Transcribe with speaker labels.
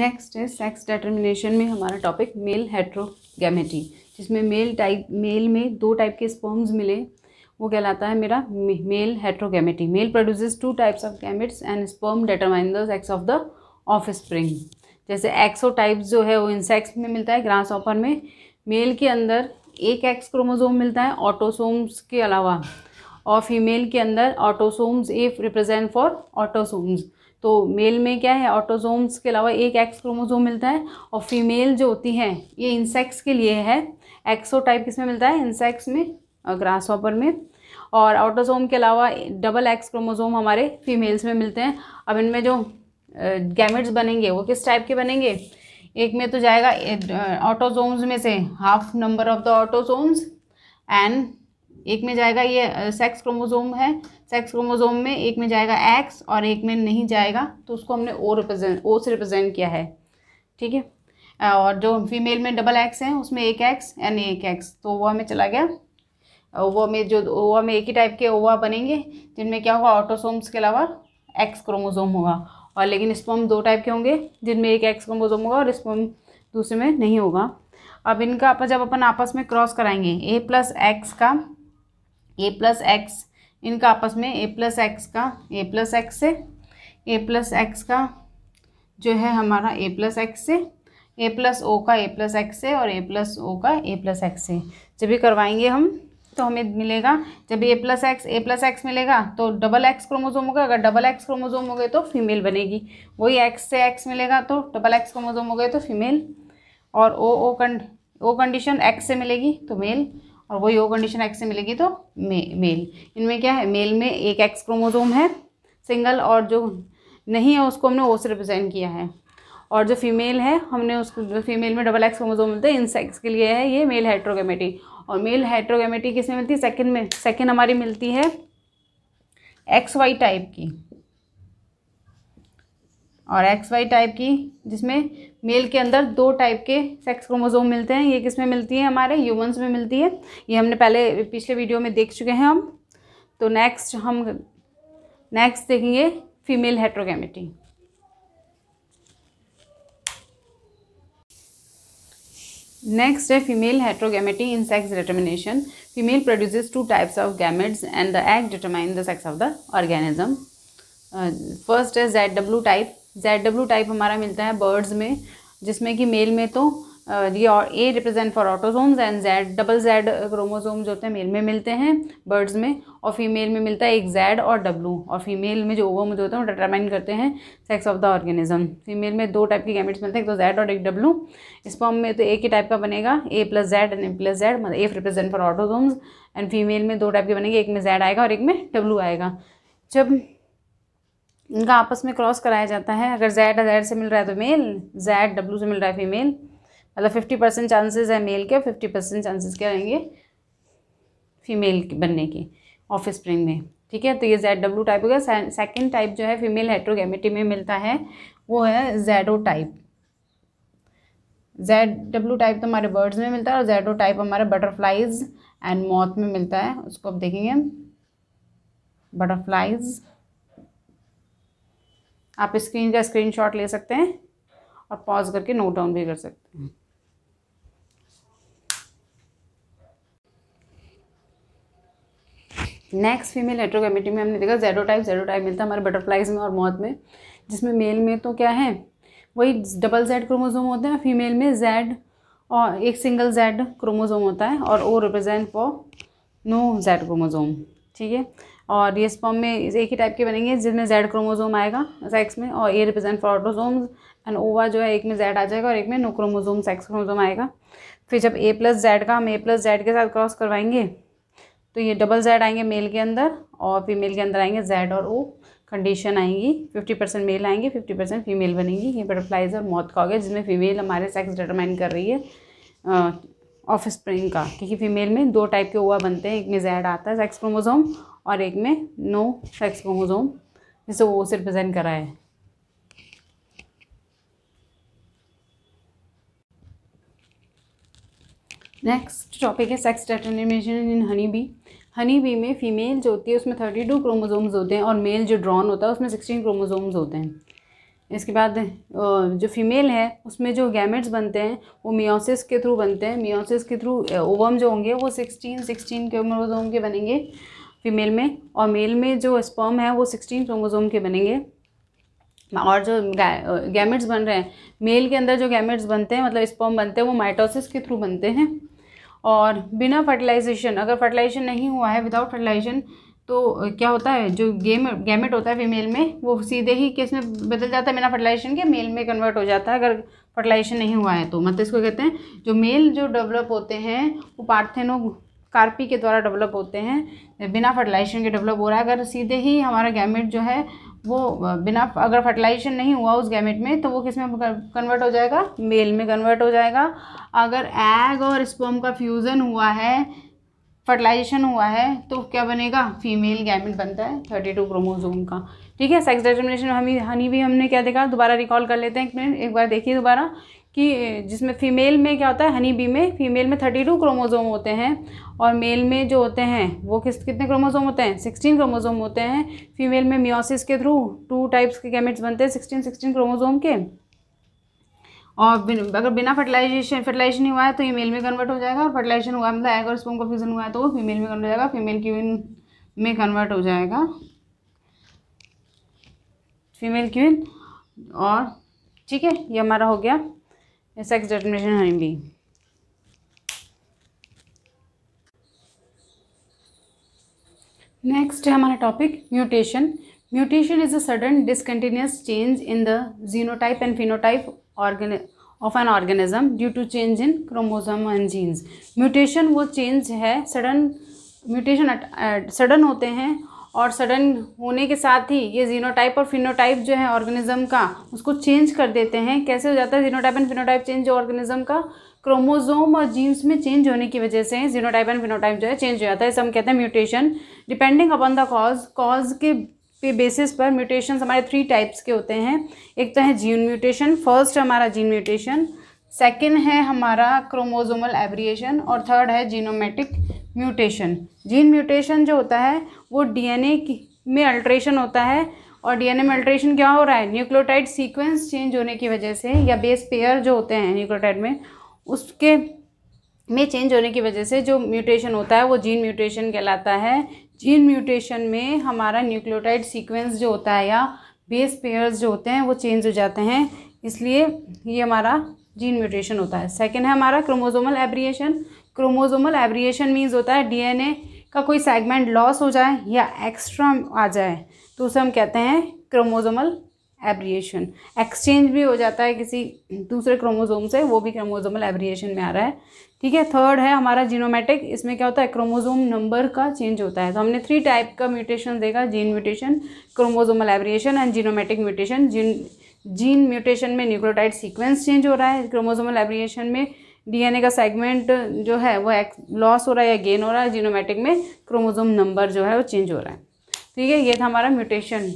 Speaker 1: next है sex determination में हमारा टॉपिक मेल हेट्रोगेमेटी जिसमें मेल टाइप मेल में दो टाइप के स्पर्म्स मिले वो कहलाता है मेरा male heterogamety male produces two types of gametes and sperm determine the sex of the offspring जैसे एक्सो टाइप्स जो है वो इंसेक्ट्स में मिलता है ग्रास ऑफर में मेल के अंदर एक एक्स क्रोमोजोम मिलता है ऑटोसोम्स के अलावा और फीमेल के अंदर autosomes A represent for autosomes तो मेल में क्या है ऑटोजोम्स के अलावा एक एक्स क्रोमोजोम मिलता है और फीमेल जो होती हैं ये इंसेक्ट्स के लिए है एक्सो टाइप किस में मिलता है इंसेक्ट्स में और ग्रास ऑपर में और ऑटोजोम के अलावा डबल एक्स क्रोमोजोम हमारे फीमेल्स में मिलते हैं अब इनमें जो गैमेट्स बनेंगे वो किस टाइप के बनेंगे एक में तो जाएगा ऑटोजोम्स में से half number of the autosomes and एक में जाएगा ये सेक्स क्रोमोजोम है सेक्स क्रोमोजोम में एक में जाएगा एक्स और एक में नहीं जाएगा तो उसको हमने ओ रिप्रेजेंट ओ से रिप्रेजेंट किया है ठीक है और जो फीमेल में डबल एक्स है उसमें एक एक्स यानी एक एक्स तो ओवा में चला गया ओवा में जो ओवा में एक ही टाइप के ओवा बनेंगे जिनमें क्या होगा ऑटोसोम्स के अलावा एक्स क्रोमोजोम होगा और लेकिन स्पम दो टाइप के होंगे जिनमें एक एक्स क्रोमोजोम होगा और स्पम दूसरे में नहीं होगा अब इनका जब अपन आपस में क्रॉस कराएंगे ए प्लस एक्स का ए प्लस एक्स इनका आपस में ए प्लस एक्स का ए प्लस एक्स से ए प्लस एक्स का जो है हमारा ए प्लस एक्स से ए प्लस ओ का ए प्लस एक्स से और ए प्लस ओ का ए प्लस एक्स से जब भी करवाएंगे हम तो हमें मिलेगा जब A plus X A plus X मिलेगा तो डबल एक्स क्रोमोजोम होगा अगर डबल एक्स क्रोमोजोम हो गए तो फीमेल बनेगी वही एक्स से एक्स मिलेगा तो डबल एक्स क्रोमोजोम हो गए तो फीमेल और ओ ओ कंड ओ कंडीशन एक्स से मिलेगी तो मेल और वही वो कंडीशन एक्स से मिलेगी तो मे, मेल इनमें क्या है मेल में एक एक्स क्रोमोजोम है सिंगल और जो नहीं है उसको हमने वो से रिप्रेजेंट किया है और जो फीमेल है हमने उसको जो फीमेल में डबल एक्स क्रोमोजोम मिलते हैं इनसेक्स के लिए है ये मेल हाइड्रोगेमेटी और मेल हाइड्रोगेमेटी किसमें मिलती है सेकेंड में सेकेंड हमारी मिलती है एक्स वाई टाइप की और एक्स वाई टाइप की जिसमें मेल के अंदर दो टाइप के सेक्स क्रोमोजोम मिलते हैं ये किस में मिलती है हमारे ह्यूमन्स में मिलती है ये हमने पहले पिछले वीडियो में देख चुके हैं हम तो नेक्स्ट हम नेक्स्ट देखेंगे फीमेल हेट्रोगेमिटी नेक्स्ट है female heterogamety in sex determination female produces two types of gametes and the egg determine the sex of the organism first है Z W type Z W type हमारा मिलता है birds में जिसमें कि mail में तो ये और A represent for autosomes and Z double Z जो होते हैं मेल में मिलते हैं बर्ड्स में और फीमेल में मिलता है एक जेड और डब्लू और फीमेल में जो ओवम जो होते हैं वो डिटरमाइन करते हैं sex of the organism female में दो टाइप के गैमेट्स मिलते हैं एक तो जेड और एक डब्लू फॉर्म में तो एक ही टाइप का बनेगा A plus Z and A plus Z मतलब A represent for autosomes and female में दो टाइप के बनेंगे एक में जेड आएगा और एक में डब्लू आएगा जब इनका आपस में क्रॉस कराया जाता है अगर जेड जेड से मिल रहा है तो मेल जेड डब्ल्यू से मिल रहा है फीमेल मतलब फिफ्टी परसेंट चांसेज है मेल के फिफ्टी परसेंट चांसेज क्या रहेंगे फीमेल बनने के ऑफ स्प्रिंग में ठीक है तो ये जेड डब्ल्यू टाइप हो गया सेकेंड टाइप जो है फीमेल हेट्रोगेमिटी में मिलता है वो है Z O type Z W type तो हमारे बर्ड्स में मिलता है और जेडो टाइप हमारा बटरफ्लाइज एंड मॉथ में मिलता है उसको आप देखेंगे बटरफ्लाइज़ आप स्क्रीन का स्क्रीन ले सकते हैं और पॉज करके नोट डाउन भी कर सकते हैं नेक्स्ट फीमेल हेट्रोगेमेटी में हमने देखा जेडो टाइप जेडो टाइप मिलता है हमारे बटरफ्लाइज में और मौत में जिसमें मेल में तो क्या है वही डबल जेड क्रोमोजोम होते हैं फीमेल में जेड और एक सिंगल जेड क्रोमोजोम होता है और O represent for no Z chromosome ठीक है और ये स्पर्म में एक ही टाइप के बनेंगे जिसमें जेड क्रोमोजोम आएगा सेक्स में और A represent for autosomes and ova जो है एक में जेड आ जाएगा और एक में नो क्रोमोजोम सेक्स क्रोमोजोम आएगा फिर जब ए प्लस जेड का हम ए प्लस जेड के साथ क्रॉस करवाएंगे तो ये डबल जेड आएंगे मेल के अंदर और फीमेल के अंदर आएंगे जेड और ओ कंडीशन आएंगी फिफ्टी परसेंट मेल आएंगे फिफ्टी परसेंट फीमेल बनेंगी ये बटरफ्लाइज और मौत का हो गया जिसमें फीमेल हमारे सेक्स डिटरमाइन कर रही है ऑफ स्प्रिंग का क्योंकि फीमेल में दो टाइप के ओवा बनते हैं एक में जेड आता है सेक्स क्रोमोजोम और एक में नो सेक्स क्रोमोजोम जिसे वो से रिप्रेजेंट करा है नेक्स्ट टॉपिक है sex determination in honey bee honey bee में फीमेल जो होती है उसमें थर्टी टू क्रोमोजोम्स होते हैं और मेल जो ड्रॉन होता है उसमें सिक्सटीन क्रोमोजोम्स होते हैं इसके बाद जो फीमेल है उसमें जो गैमेट्स बनते हैं वो मियोसिस के थ्रू बनते हैं मियोसिस के थ्रू ओवम जो होंगे वो सिक्सटीन सिक्सटीन क्रोमोजोम के बनेंगे फीमेल में और मेल में जो स्पर्म है वो सिक्सटीन क्रोमोजोम के बनेंगे और जो गैमेट्स बन रहे हैं मेल के अंदर जो गैमेट्स बनते हैं मतलब स्पर्म बनते हैं वो माइटोसिस के थ्रू बनते हैं और बिना फर्टिलाइजेशन अगर फर्टिलाइजेशन नहीं हुआ है विदाउट फर्टिलाइजेशन तो क्या होता है जो गेम गैमेट होता है फीमेल में वो सीधे ही किस में बदल जाता है बिना फर्टिलाइजेशन के मेल में कन्वर्ट हो जाता है अगर फर्टिलाइजेशन नहीं हुआ है तो मतलब इसको कहते हैं जो मेल जो डेवलप होते हैं वो पार्थेनो कार्पी के द्वारा डेवलप होते हैं बिना फर्टिलाइजेशन के डेवलप हो रहा है अगर सीधे ही हमारा गैमेट जो है वो बिना अगर फर्टिलाइजेशन नहीं हुआ उस गैमेट में तो वो किस में कन्वर्ट हो जाएगा मेल में कन्वर्ट हो जाएगा अगर एग और स्पर्म का फ्यूज़न हुआ है फर्टिलाइजेशन हुआ है तो क्या बनेगा फीमेल गैमेट बनता है थर्टी टू क्रोमोजोम का ठीक है सेक्स डिटर्मिनेशन हम हनी भी हमने क्या देखा दोबारा रिकॉल कर लेते हैं एक मिनट एक बार देखिए दोबारा कि जिसमें फ़ीमेल में क्या होता है हनी बी में फ़ीमेल में थर्टी टू क्रोमोज़ोम होते हैं और मेल में जो होते हैं वो किस कितने क्रोमोज़ोम होते हैं सिक्सटीन क्रोमोज़ोम होते हैं फीमेल में मियोसिस के थ्रू टू टाइप्स के गैमेट्स बनते हैं सिक्सटीन सिक्सटीन क्रोमोज़ोम के और बिन, अगर बिना फर्टिलाइजेशन फर्टिलाइजेशन हुआ है तो ये मेल में कन्वर्ट हो जाएगा और फर्टिलाइजेशन हुआ मतलब एग और स्पोम का फ्यूजन हुआ है तो वो फीमेल में कन्वर्ट हो जाएगा फीमेल क्यून में कन्वर्ट हो जाएगा फीमेल क्यून और ठीक है ये हमारा हो गया sex determination honeybee नेक्स्ट है हमारा topic mutation mutation is a sudden discontinuous change in the genotype and phenotype organ of an organism due to change in chromosome and genes mutation वो चेंज है सडन म्यूटेशन सडन होते हैं और sudden होने के साथ ही ये जीनोटाइप और फिनोटाइप जो है ऑर्गेनिज्म का उसको चेंज कर देते हैं कैसे हो जाता है genotype and phenotype change organism का क्रोमोजोम और जीन्स में चेंज होने की वजह से जीनोटाइप एंड फिनोटाइप जो है चेंज हो जाता है इसे हम कहते हैं mutation depending upon the cause cause के पे बेसिस पर म्यूटेशन हमारे थ्री टाइप्स के होते हैं एक तो है जीन म्यूटेशन फर्स्ट हमारा जीन म्यूटेशन सेकेंड है हमारा क्रोमोजोमल एवरिएशन और थर्ड है जीनोमेटिक म्यूटेशन जीन म्यूटेशन जो होता है वो डीएनए में अल्ट्रेशन होता है और डीएनए में अल्ट्रेशन क्या हो रहा है न्यूक्लियोटाइड सीक्वेंस चेंज होने की वजह से या बेस पेयर जो होते हैं न्यूक्लियोटाइड में उसके में चेंज होने की वजह से जो म्यूटेशन होता है वो जीन म्यूटेशन कहलाता है जीन म्यूटेशन में हमारा न्यूक्लियोटाइड सीक्वेंस जो होता है या बेस पेयर्स जो होते हैं वो चेंज हो जाते हैं इसलिए ये हमारा जीन म्यूटेशन होता है सेकेंड है हमारा chromosomal aberration chromosomal aberration means होता है डीएनए का कोई सेगमेंट लॉस हो जाए या एक्स्ट्रा आ जाए तो उसे हम कहते हैं क्रोमोजोमल एब्रिएशन एक्सचेंज भी हो जाता है किसी दूसरे क्रोमोजोम से वो भी क्रोमोजोमल एब्रिएशन में आ रहा है ठीक है थर्ड है हमारा जीनोमेटिक इसमें क्या होता है क्रोमोजोम नंबर का चेंज होता है तो हमने थ्री टाइप का म्यूटेशन देखा gene mutation chromosomal aberration and genomatic mutation gene gene mutation में न्यूक्लोटाइड सीक्वेंस चेंज हो रहा है क्रोमोजोमल एब्रिएशन में डीएनए का सेगमेंट जो है वो लॉस हो रहा है या गेन हो रहा है जीनोमेटिक में क्रोमोजोम नंबर जो है वो चेंज हो रहा है ठीक है ये था हमारा म्यूटेशन